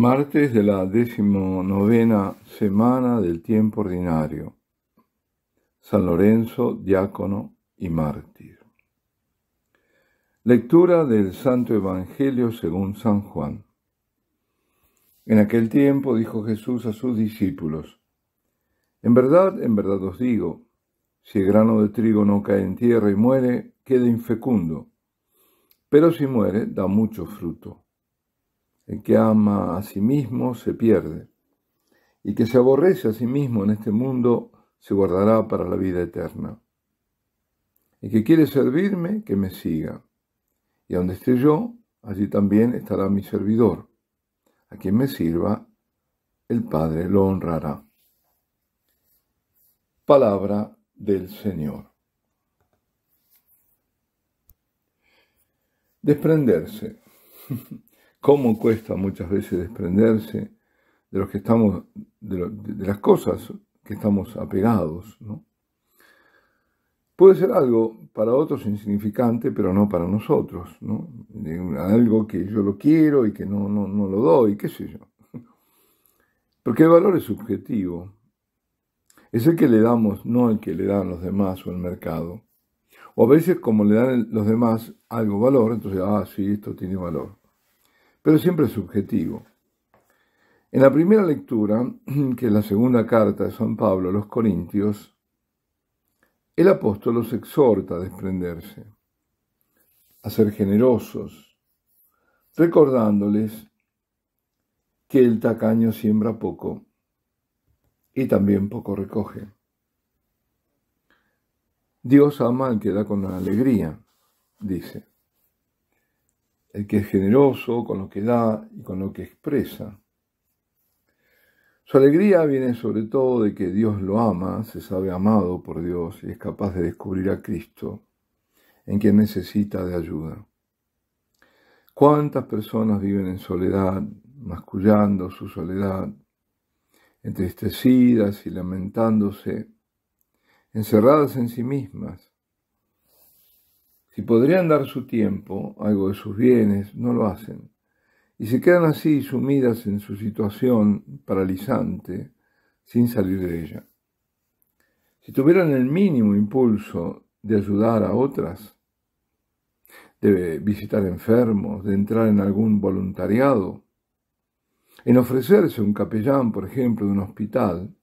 Martes de la decimonovena semana del tiempo ordinario. San Lorenzo, diácono y mártir. Lectura del Santo Evangelio según San Juan. En aquel tiempo dijo Jesús a sus discípulos, En verdad, en verdad os digo, si el grano de trigo no cae en tierra y muere, queda infecundo, pero si muere, da mucho fruto. El que ama a sí mismo se pierde, y que se aborrece a sí mismo en este mundo se guardará para la vida eterna. El que quiere servirme, que me siga, y donde esté yo, allí también estará mi servidor. A quien me sirva, el Padre lo honrará. Palabra del Señor. Desprenderse. cómo cuesta muchas veces desprenderse de los que estamos, de, las cosas que estamos apegados, Puede ser algo para otros insignificante, pero no para nosotros, Algo que yo lo quiero y que no, no, no lo doy, qué sé yo. Porque el valor es subjetivo. Es el que le damos, no el que le dan los demás o el mercado. O a veces como le dan los demás algo valor, entonces, ah, sí, esto tiene valor pero siempre es subjetivo. En la primera lectura, que es la segunda carta de San Pablo a los Corintios, el apóstol los exhorta a desprenderse, a ser generosos, recordándoles que el tacaño siembra poco y también poco recoge. Dios ama al que da con alegría, dice el que es generoso con lo que da y con lo que expresa. Su alegría viene sobre todo de que Dios lo ama, se sabe amado por Dios y es capaz de descubrir a Cristo, en quien necesita de ayuda. ¿Cuántas personas viven en soledad, mascullando su soledad, entristecidas y lamentándose, encerradas en sí mismas, si podrían dar su tiempo, algo de sus bienes, no lo hacen. Y se quedan así sumidas en su situación paralizante, sin salir de ella. Si tuvieran el mínimo impulso de ayudar a otras, de visitar enfermos, de entrar en algún voluntariado, en ofrecerse un capellán, por ejemplo, de un hospital,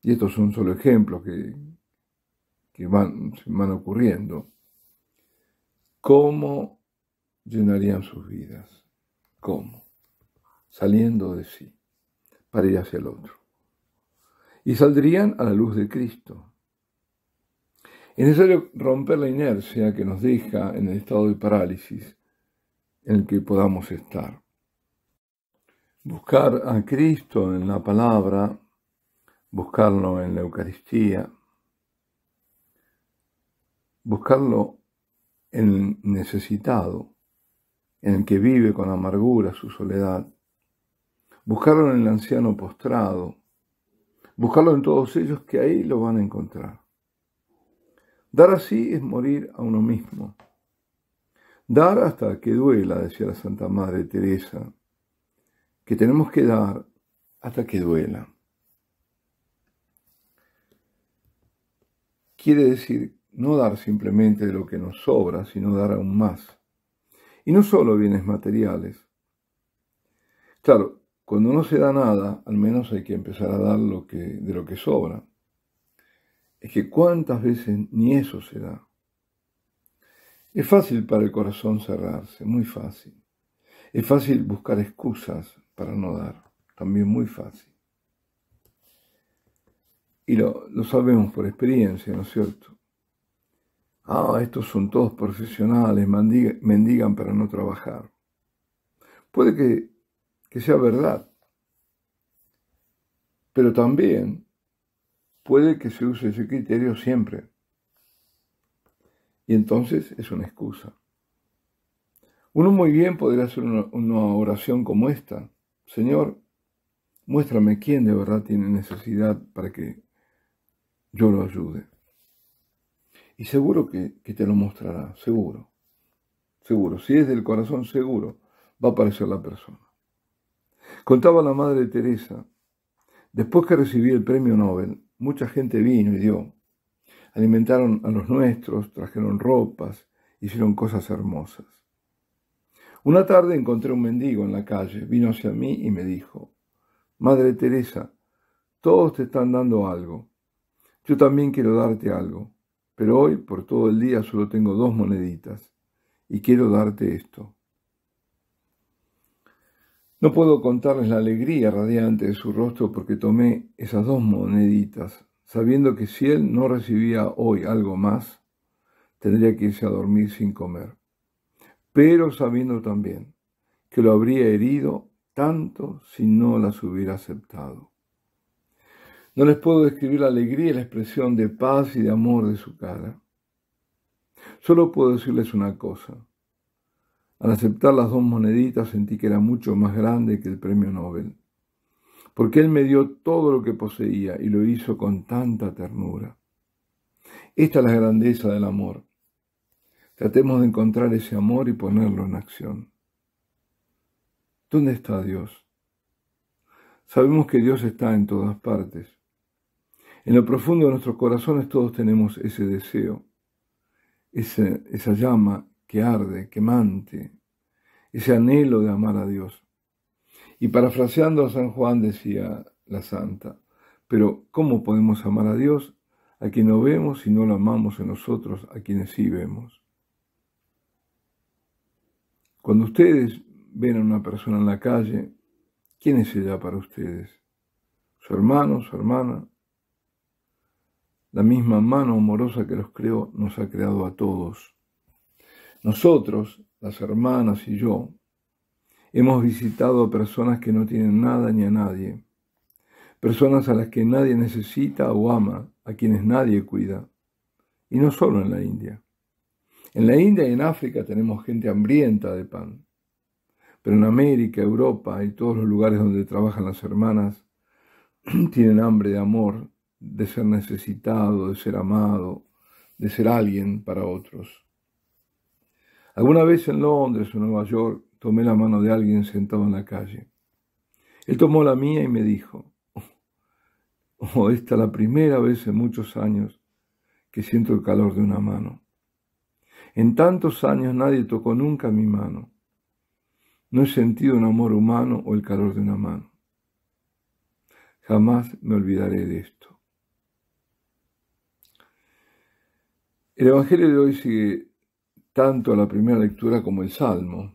y estos son solo ejemplos que, que van, van ocurriendo, ¿Cómo llenarían sus vidas? ¿Cómo? Saliendo de sí para ir hacia el otro. Y saldrían a la luz de Cristo. Es necesario romper la inercia que nos deja en el estado de parálisis en el que podamos estar. Buscar a Cristo en la palabra, buscarlo en la Eucaristía, buscarlo el necesitado, en el que vive con amargura su soledad. Buscarlo en el anciano postrado. Buscarlo en todos ellos que ahí lo van a encontrar. Dar así es morir a uno mismo. Dar hasta que duela, decía la Santa Madre Teresa, que tenemos que dar hasta que duela. Quiere decir no dar simplemente de lo que nos sobra, sino dar aún más. Y no solo bienes materiales. Claro, cuando no se da nada, al menos hay que empezar a dar lo que, de lo que sobra. Es que cuántas veces ni eso se da. Es fácil para el corazón cerrarse, muy fácil. Es fácil buscar excusas para no dar, también muy fácil. Y lo, lo sabemos por experiencia, ¿no es cierto? Ah, estos son todos profesionales, mendigan, para no trabajar. Puede que, sea verdad, pero también puede que se use ese criterio siempre. Y entonces es una excusa. Uno muy bien podría hacer una, oración como esta. Señor, muéstrame quién de verdad tiene necesidad para que yo lo ayude. Y seguro que, te lo mostrará, seguro. Seguro, si es del corazón, seguro va a aparecer la persona. Contaba la madre Teresa, después que recibí el premio Nobel, mucha gente vino y dio. Alimentaron a los nuestros, trajeron ropas, hicieron cosas hermosas. Una tarde encontré un mendigo en la calle, vino hacia mí y me dijo, Madre Teresa, todos te están dando algo. Yo también quiero darte algo pero hoy por todo el día solo tengo dos moneditas y quiero darte esto. No puedo contarles la alegría radiante de su rostro porque tomé esas dos moneditas, sabiendo que si él no recibía hoy algo más, tendría que irse a dormir sin comer, pero sabiendo también que lo habría herido tanto si no las hubiera aceptado. No les puedo describir la alegría y la expresión de paz y de amor de su cara. Solo puedo decirles una cosa. Al aceptar las dos moneditas sentí que era mucho más grande que el premio Nobel, porque él me dio todo lo que poseía y lo hizo con tanta ternura. Esta es la grandeza del amor. Tratemos de encontrar ese amor y ponerlo en acción. ¿Dónde está Dios? Sabemos que Dios está en todas partes en lo profundo de nuestros corazones todos tenemos ese deseo, esa, llama que arde, que mante, ese anhelo de amar a Dios. Y parafraseando a San Juan decía la santa, pero ¿cómo podemos amar a Dios a quien no vemos si no lo amamos en nosotros, a quienes sí vemos? Cuando ustedes ven a una persona en la calle, ¿quién es ella para ustedes? ¿Su hermano, su hermana, la misma mano amorosa que los creó nos ha creado a todos. Nosotros, las hermanas y yo, hemos visitado a personas que no tienen nada ni a nadie, personas a las que nadie necesita o ama, a quienes nadie cuida, y no solo en la India. En la India y en África tenemos gente hambrienta de pan, pero en América, Europa y todos los lugares donde trabajan las hermanas tienen hambre de amor de ser necesitado, de ser amado, de ser alguien para otros. Alguna vez en Londres o Nueva York tomé la mano de alguien sentado en la calle. Él tomó la mía y me dijo, oh, esta es la primera vez en muchos años que siento el calor de una mano. En tantos años nadie tocó nunca mi mano. No he sentido un amor humano o el calor de una mano. Jamás me olvidaré de esto. El Evangelio de hoy sigue tanto a la primera lectura como el Salmo,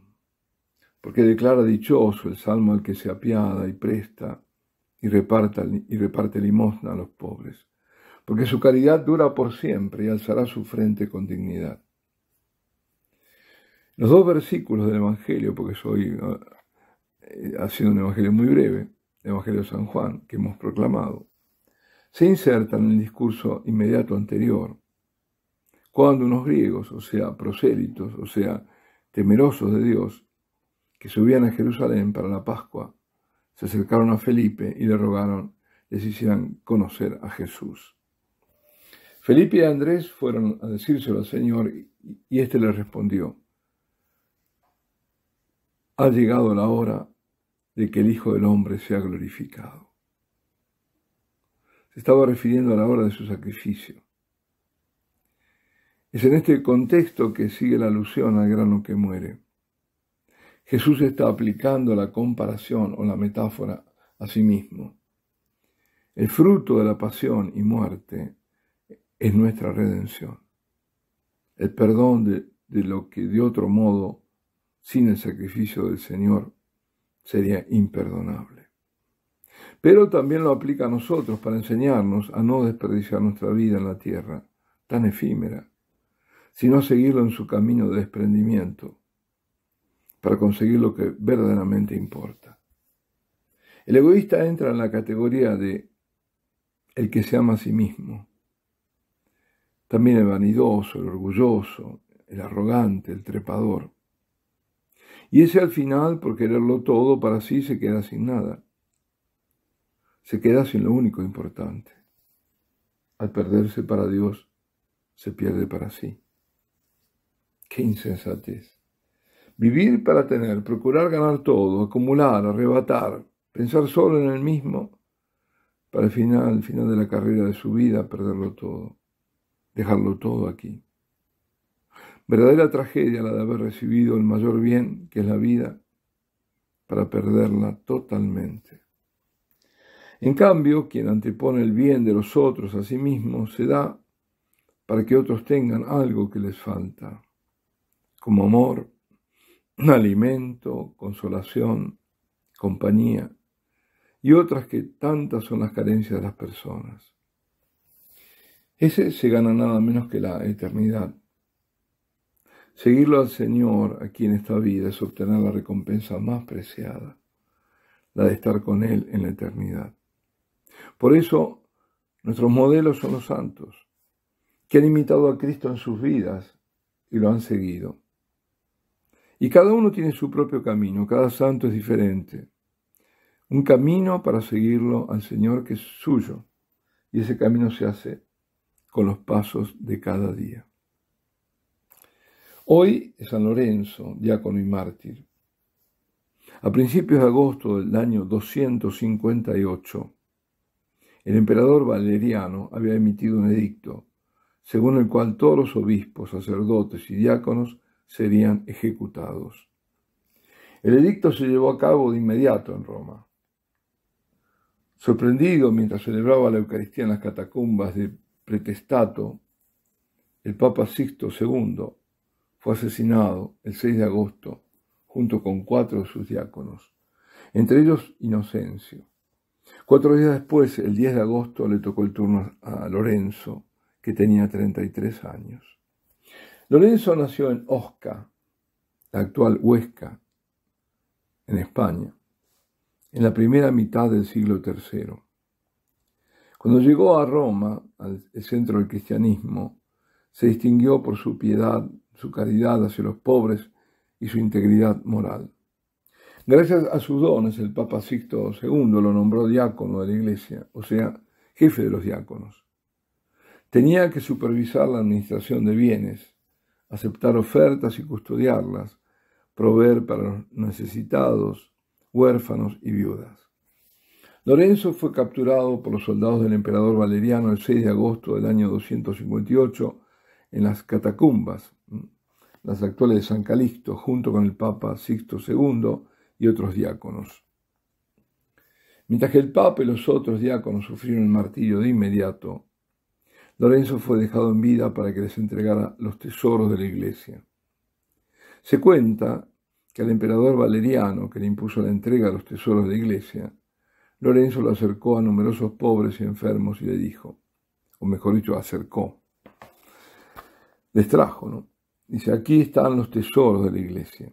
porque declara dichoso el Salmo al que se apiada y presta y, reparta, y reparte limosna a los pobres, porque su caridad dura por siempre y alzará su frente con dignidad. Los dos versículos del Evangelio, porque hoy ha sido un Evangelio muy breve, el Evangelio de San Juan, que hemos proclamado, se insertan en el discurso inmediato anterior cuando unos griegos, o sea, prosélitos, o sea, temerosos de Dios, que subían a Jerusalén para la Pascua, se acercaron a Felipe y le rogaron les hicieran conocer a Jesús. Felipe y Andrés fueron a decírselo al Señor y éste les respondió, ha llegado la hora de que el Hijo del Hombre sea glorificado. Se estaba refiriendo a la hora de su sacrificio. Es en este contexto que sigue la alusión al grano que muere. Jesús está aplicando la comparación o la metáfora a sí mismo. El fruto de la pasión y muerte es nuestra redención, el perdón de, lo que de otro modo, sin el sacrificio del Señor, sería imperdonable. Pero también lo aplica a nosotros para enseñarnos a no desperdiciar nuestra vida en la tierra, tan efímera, sino seguirlo en su camino de desprendimiento para conseguir lo que verdaderamente importa. El egoísta entra en la categoría de el que se ama a sí mismo. También el vanidoso, el orgulloso, el arrogante, el trepador. Y ese al final, por quererlo todo para sí, se queda sin nada. Se queda sin lo único importante. Al perderse para Dios, se pierde para sí. Qué insensatez. Vivir para tener, procurar ganar todo, acumular, arrebatar, pensar solo en el mismo, para el final, final de la carrera de su vida, perderlo todo, dejarlo todo aquí. Verdadera tragedia la de haber recibido el mayor bien, que es la vida, para perderla totalmente. En cambio, quien antepone el bien de los otros a sí mismo se da para que otros tengan algo que les falta como amor, alimento, consolación, compañía, y otras que tantas son las carencias de las personas. Ese se gana nada menos que la eternidad. Seguirlo al Señor aquí en esta vida es obtener la recompensa más preciada, la de estar con Él en la eternidad. Por eso, nuestros modelos son los santos, que han imitado a Cristo en sus vidas y lo han seguido. Y cada uno tiene su propio camino, cada santo es diferente. Un camino para seguirlo al Señor que es suyo. Y ese camino se hace con los pasos de cada día. Hoy es San Lorenzo, diácono y mártir. A principios de agosto del año 258, el emperador Valeriano había emitido un edicto, según el cual todos los obispos, sacerdotes y diáconos serían ejecutados. El edicto se llevó a cabo de inmediato en Roma. Sorprendido mientras celebraba la Eucaristía en las catacumbas de Pretestato, el Papa Sixto II fue asesinado el 6 de agosto junto con cuatro de sus diáconos, entre ellos Inocencio. Cuatro días después, el 10 de agosto, le tocó el turno a Lorenzo, que tenía 33 años. Lorenzo nació en Osca, la actual Huesca, en España, en la primera mitad del siglo III. Cuando llegó a Roma, al centro del cristianismo, se distinguió por su piedad, su caridad hacia los pobres y su integridad moral. Gracias a sus dones, el Papa Sixto II lo nombró diácono de la Iglesia, o sea, jefe de los diáconos. Tenía que supervisar la administración de bienes, aceptar ofertas y custodiarlas, proveer para los necesitados, huérfanos y viudas. Lorenzo fue capturado por los soldados del emperador Valeriano el 6 de agosto del año 258 en las catacumbas, las actuales de San Calixto, junto con el Papa Sixto II y otros diáconos. Mientras que el Papa y los otros diáconos sufrieron el martirio de inmediato, Lorenzo fue dejado en vida para que les entregara los tesoros de la iglesia. Se cuenta que al emperador Valeriano, que le impuso la entrega de los tesoros de la iglesia, Lorenzo lo acercó a numerosos pobres y enfermos y le dijo, o mejor dicho, acercó, les trajo, ¿no? Dice, aquí están los tesoros de la iglesia.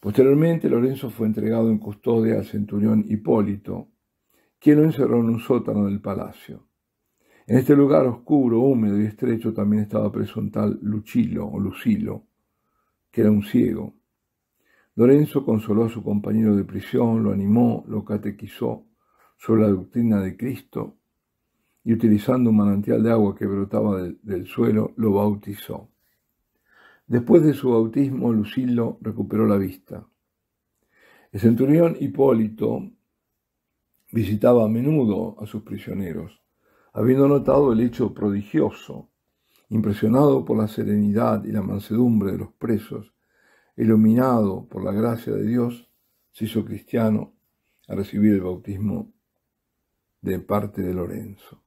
Posteriormente, Lorenzo fue entregado en custodia al centurión Hipólito, quien lo encerró en un sótano del palacio. En este lugar oscuro, húmedo y estrecho también estaba preso un o Lucilo, que era un ciego. Lorenzo consoló a su compañero de prisión, lo animó, lo catequizó sobre la doctrina de Cristo y utilizando un manantial de agua que brotaba del, del suelo, lo bautizó. Después de su bautismo, Lucilo recuperó la vista. El centurión Hipólito visitaba a menudo a sus prisioneros habiendo notado el hecho prodigioso, impresionado por la serenidad y la mansedumbre de los presos, iluminado por la gracia de Dios, se hizo cristiano a recibir el bautismo de parte de Lorenzo.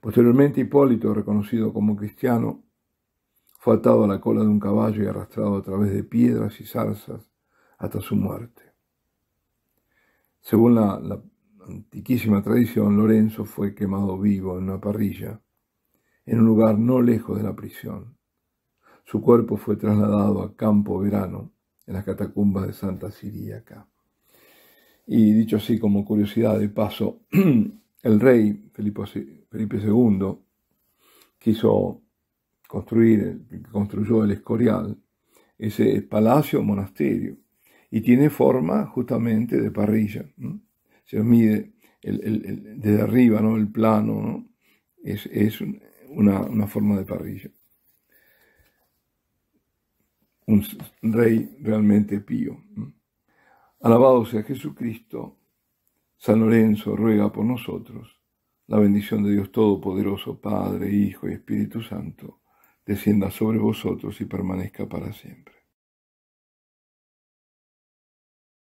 Posteriormente Hipólito, reconocido como cristiano, fue atado a la cola de un caballo y arrastrado a través de piedras y zarzas hasta su muerte. Según la, la antiquísima tradición, Lorenzo fue quemado vivo en una parrilla, en un lugar no lejos de la prisión. Su cuerpo fue trasladado a Campo Verano, en las catacumbas de Santa Siríaca. Y dicho así como curiosidad de paso, el rey Felipe II quiso construir, construyó el Escorial, ese palacio monasterio, y tiene forma justamente de parrilla se mide desde arriba, ¿no? el plano, es, una, forma de parrilla. Un rey realmente pío. Alabado sea Jesucristo, San Lorenzo ruega por nosotros. La bendición de Dios Todopoderoso, Padre, Hijo y Espíritu Santo, descienda sobre vosotros y permanezca para siempre.